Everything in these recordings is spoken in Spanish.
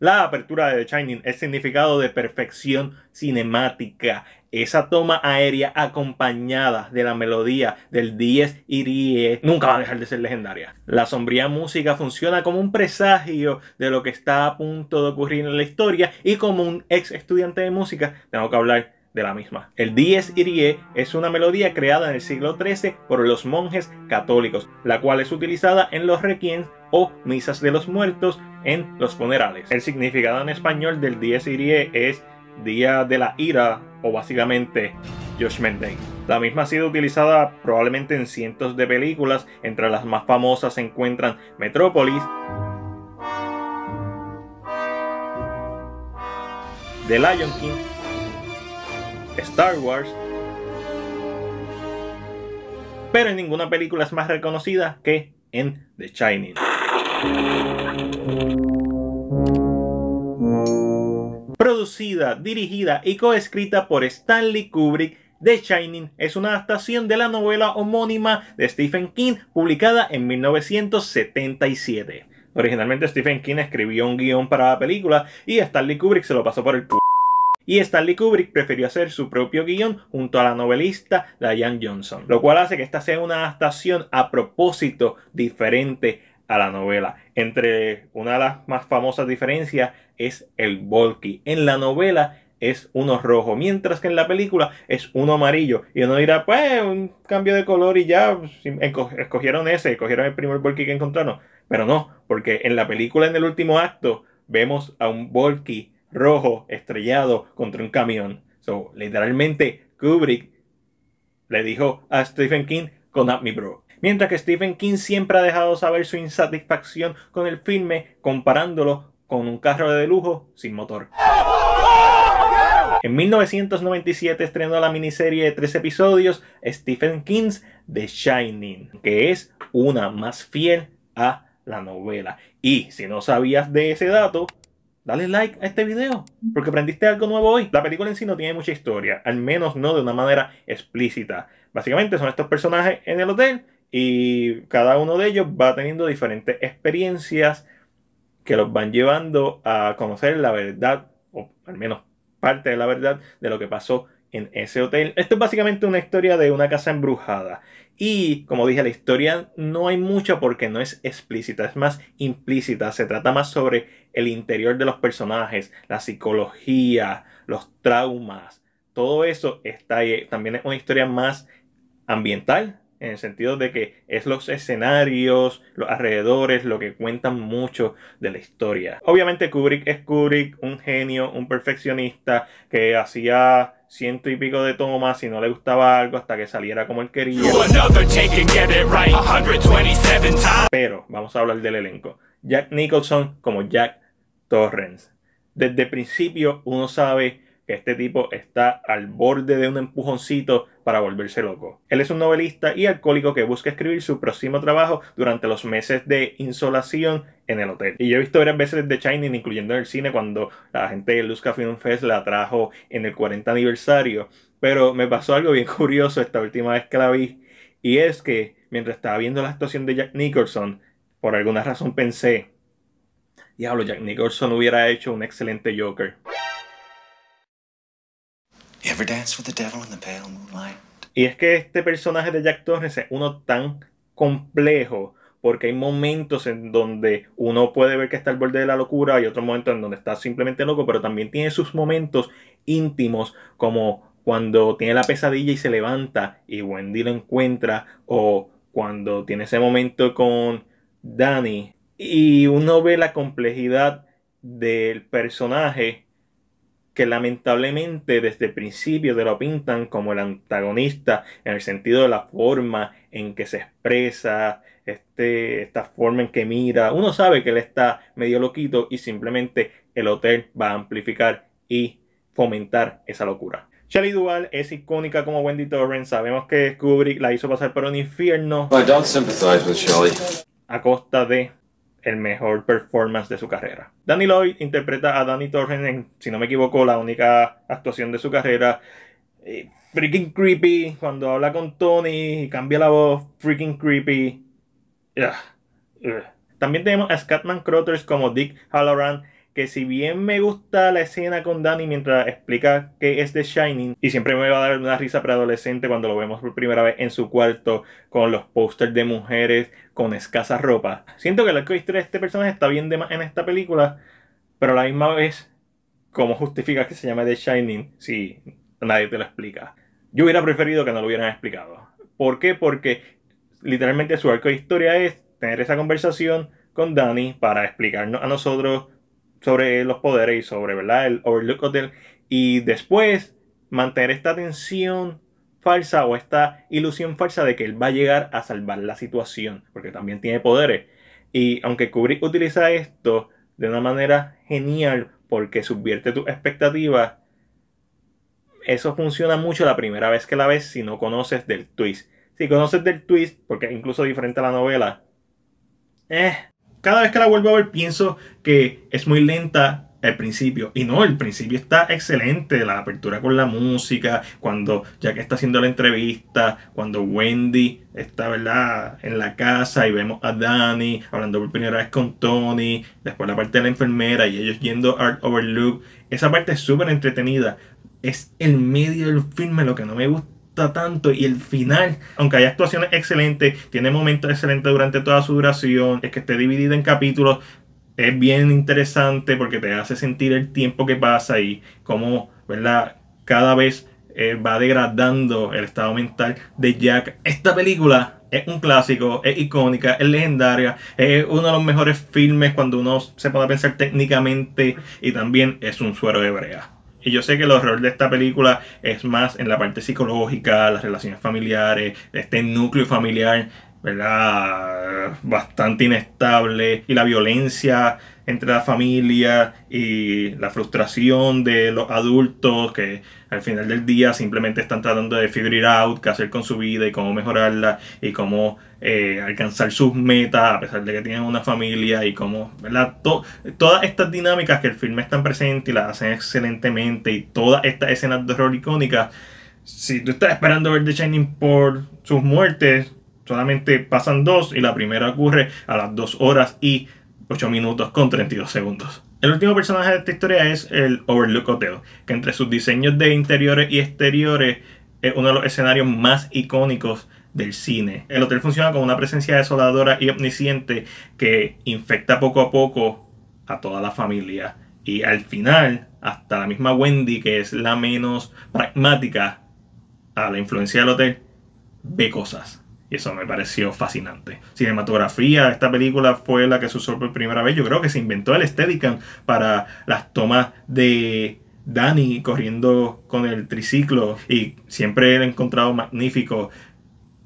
La apertura de The Shining, es significado de perfección cinemática, esa toma aérea acompañada de la melodía del 10 y 10 nunca va a dejar de ser legendaria. La sombría música funciona como un presagio de lo que está a punto de ocurrir en la historia y como un ex estudiante de música tengo que hablar la misma. El Dies Irie es una melodía creada en el siglo XIII por los monjes católicos, la cual es utilizada en los requiem o misas de los muertos en los funerales. El significado en español del Dies Irie es Día de la Ira o básicamente Judgment Day. La misma ha sido utilizada probablemente en cientos de películas, entre las más famosas se encuentran Metrópolis, The Lion King Star Wars, pero en ninguna película es más reconocida que en The Shining. Producida, dirigida y coescrita por Stanley Kubrick, The Shining es una adaptación de la novela homónima de Stephen King publicada en 1977. Originalmente Stephen King escribió un guión para la película y Stanley Kubrick se lo pasó por el y Stanley Kubrick prefirió hacer su propio guión junto a la novelista Diane Johnson, lo cual hace que esta sea una adaptación a propósito diferente a la novela. Entre una de las más famosas diferencias es el bulky. En la novela es uno rojo, mientras que en la película es uno amarillo. Y uno dirá, pues, un cambio de color y ya pues, escogieron ese, escogieron el primer bulky que encontraron. Pero no, porque en la película, en el último acto, vemos a un volky rojo estrellado contra un camión. So, literalmente Kubrick le dijo a Stephen King, con me bro. Mientras que Stephen King siempre ha dejado saber su insatisfacción con el filme comparándolo con un carro de lujo sin motor. En 1997 estrenó la miniserie de tres episodios Stephen King's The Shining, que es una más fiel a la novela. Y si no sabías de ese dato, dale like a este video, porque aprendiste algo nuevo hoy. La película en sí no tiene mucha historia, al menos no de una manera explícita. Básicamente son estos personajes en el hotel y cada uno de ellos va teniendo diferentes experiencias que los van llevando a conocer la verdad, o al menos parte de la verdad, de lo que pasó en ese hotel. Esto es básicamente una historia de una casa embrujada. Y como dije, la historia no hay mucha porque no es explícita, es más implícita. Se trata más sobre el interior de los personajes, la psicología, los traumas. Todo eso está También es una historia más ambiental, en el sentido de que es los escenarios, los alrededores, lo que cuentan mucho de la historia. Obviamente Kubrick es Kubrick, un genio, un perfeccionista que hacía ciento y pico de tomas y no le gustaba algo hasta que saliera como él quería. Pero vamos a hablar del elenco. Jack Nicholson como Jack Torrance. Desde el principio uno sabe este tipo está al borde de un empujoncito para volverse loco. Él es un novelista y alcohólico que busca escribir su próximo trabajo durante los meses de insolación en el hotel. Y yo he visto varias veces The Shining, incluyendo en el cine, cuando la gente de Luzca Film Fest la trajo en el 40 aniversario. Pero me pasó algo bien curioso esta última vez que la vi. Y es que mientras estaba viendo la actuación de Jack Nicholson, por alguna razón pensé, diablo, Jack Nicholson hubiera hecho un excelente Joker. Y es que este personaje de Jack Torrance es uno tan complejo porque hay momentos en donde uno puede ver que está al borde de la locura y otros momentos en donde está simplemente loco, pero también tiene sus momentos íntimos como cuando tiene la pesadilla y se levanta y Wendy lo encuentra o cuando tiene ese momento con Danny y uno ve la complejidad del personaje que lamentablemente desde el principio de lo pintan como el antagonista en el sentido de la forma en que se expresa, este, esta forma en que mira. Uno sabe que él está medio loquito y simplemente el hotel va a amplificar y fomentar esa locura. Shelley Duvall es icónica como Wendy Torrens. Sabemos que Kubrick la hizo pasar por un infierno. I don't sympathize with Shelley. A costa de el mejor performance de su carrera. Danny Lloyd interpreta a Danny torren en, si no me equivoco, la única actuación de su carrera. Eh, freaking creepy cuando habla con Tony y cambia la voz. Freaking creepy. También tenemos a Scatman Crothers como Dick Halloran que si bien me gusta la escena con Danny mientras explica que es The Shining, y siempre me va a dar una risa preadolescente cuando lo vemos por primera vez en su cuarto con los pósters de mujeres con escasa ropa. Siento que el arco de historia de este personaje está bien de en esta película, pero a la misma vez, ¿cómo justifica que se llame The Shining si nadie te lo explica? Yo hubiera preferido que no lo hubieran explicado. ¿Por qué? Porque literalmente su arco de historia es tener esa conversación con Danny para explicarnos a nosotros sobre los poderes y sobre ¿verdad? el overlook hotel y después mantener esta tensión falsa o esta ilusión falsa de que él va a llegar a salvar la situación, porque también tiene poderes. Y aunque Kubrick utiliza esto de una manera genial porque subvierte tus expectativas, eso funciona mucho la primera vez que la ves si no conoces del twist. Si conoces del twist, porque es incluso diferente a la novela, eh, cada vez que la vuelvo a ver pienso que es muy lenta el principio. Y no, el principio está excelente. La apertura con la música, cuando Jack está haciendo la entrevista, cuando Wendy está, ¿verdad?, en la casa y vemos a Danny hablando por primera vez con Tony. Después la parte de la enfermera y ellos yendo Art Overlook. Esa parte es súper entretenida. Es el medio del filme lo que no me gusta tanto y el final, aunque hay actuaciones excelentes, tiene momentos excelentes durante toda su duración, es que esté dividido en capítulos, es bien interesante porque te hace sentir el tiempo que pasa y cómo, ¿verdad? Cada vez eh, va degradando el estado mental de Jack. Esta película es un clásico, es icónica, es legendaria, es uno de los mejores filmes cuando uno se pone a pensar técnicamente y también es un suero de brea. Y yo sé que el horror de esta película es más en la parte psicológica, las relaciones familiares, este núcleo familiar bastante inestable y la violencia entre la familia y la frustración de los adultos que al final del día simplemente están tratando de figure out qué hacer con su vida y cómo mejorarla y cómo eh, alcanzar sus metas a pesar de que tienen una familia y cómo, ¿verdad? todas estas dinámicas que el filme está presente y las hacen excelentemente y todas estas escenas de horror icónicas, si tú estás esperando ver The Shining por sus muertes, Solamente pasan dos y la primera ocurre a las 2 horas y 8 minutos con 32 segundos. El último personaje de esta historia es el Overlook Hotel, que entre sus diseños de interiores y exteriores es uno de los escenarios más icónicos del cine. El hotel funciona como una presencia desoladora y omnisciente que infecta poco a poco a toda la familia. Y al final, hasta la misma Wendy, que es la menos pragmática a la influencia del hotel, ve cosas. Y eso me pareció fascinante. Cinematografía, esta película fue la que se usó por primera vez. Yo creo que se inventó el Steadicam para las tomas de Danny corriendo con el triciclo. Y siempre he encontrado magnífico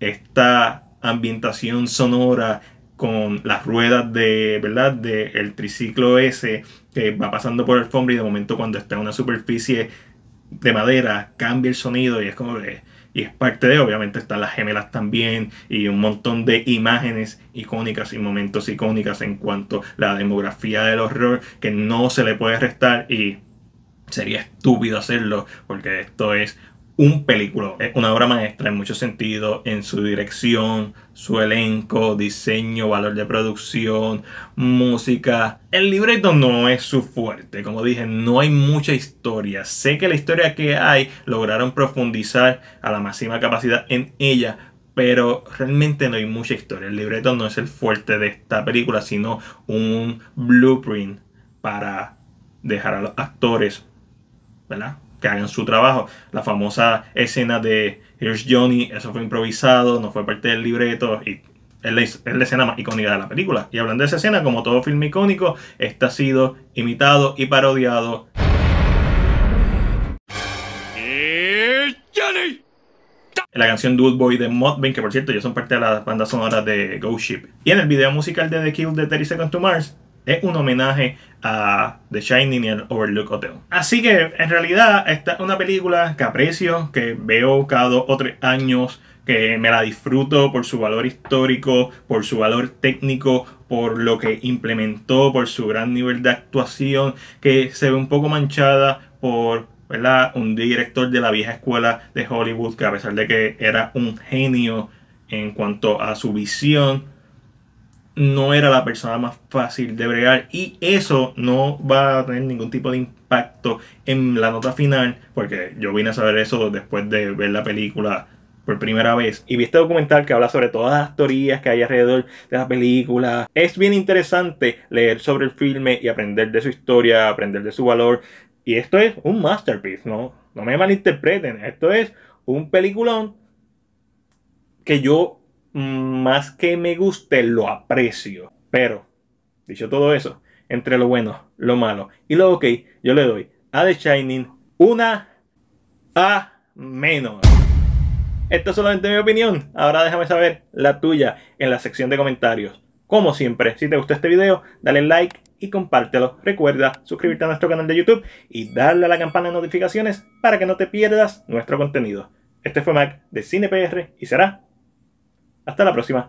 esta ambientación sonora con las ruedas de, ¿verdad? De el triciclo ese que va pasando por el fondo y de momento cuando está en una superficie de madera cambia el sonido y es como que y es parte de, obviamente están las gemelas también y un montón de imágenes icónicas y momentos icónicas en cuanto a la demografía del horror que no se le puede restar y sería estúpido hacerlo porque esto es un película. Es una obra maestra en muchos sentidos, en su dirección, su elenco, diseño, valor de producción, música. El libreto no es su fuerte, como dije, no hay mucha historia. Sé que la historia que hay lograron profundizar a la máxima capacidad en ella, pero realmente no hay mucha historia. El libreto no es el fuerte de esta película, sino un blueprint para dejar a los actores, ¿verdad? que hagan su trabajo. La famosa escena de Here's Johnny, eso fue improvisado, no fue parte del libreto y es la, escena más icónica de la película. Y hablando de esa escena, como todo film icónico, esta ha sido imitado y parodiado. La canción Dude Boy de Mudvayne, que por cierto, yo son parte de las bandas sonoras de Ghost Ship. Y en el video musical de The Kill de 30 Seconds to Mars, es un homenaje a The Shining y el Overlook Hotel. Así que en realidad esta es una película que aprecio, que veo cada dos o tres años, que me la disfruto por su valor histórico, por su valor técnico, por lo que implementó, por su gran nivel de actuación, que se ve un poco manchada por un director de la vieja escuela de Hollywood, que a pesar de que era un genio en cuanto a su visión, no era la persona más fácil de bregar y eso no va a tener ningún tipo de impacto en la nota final porque yo vine a saber eso después de ver la película por primera vez y vi este documental que habla sobre todas las teorías que hay alrededor de la película. Es bien interesante leer sobre el filme y aprender de su historia, aprender de su valor y esto es un masterpiece, no, no me malinterpreten, esto es un peliculón que yo más que me guste, lo aprecio. Pero, dicho todo eso, entre lo bueno, lo malo y lo ok, yo le doy a The Shining una A menos. Esta es solamente mi opinión. Ahora déjame saber la tuya en la sección de comentarios. Como siempre, si te gustó este video, dale like y compártelo. Recuerda suscribirte a nuestro canal de YouTube y darle a la campana de notificaciones para que no te pierdas nuestro contenido. Este fue Mac de CinePR y será hasta la próxima.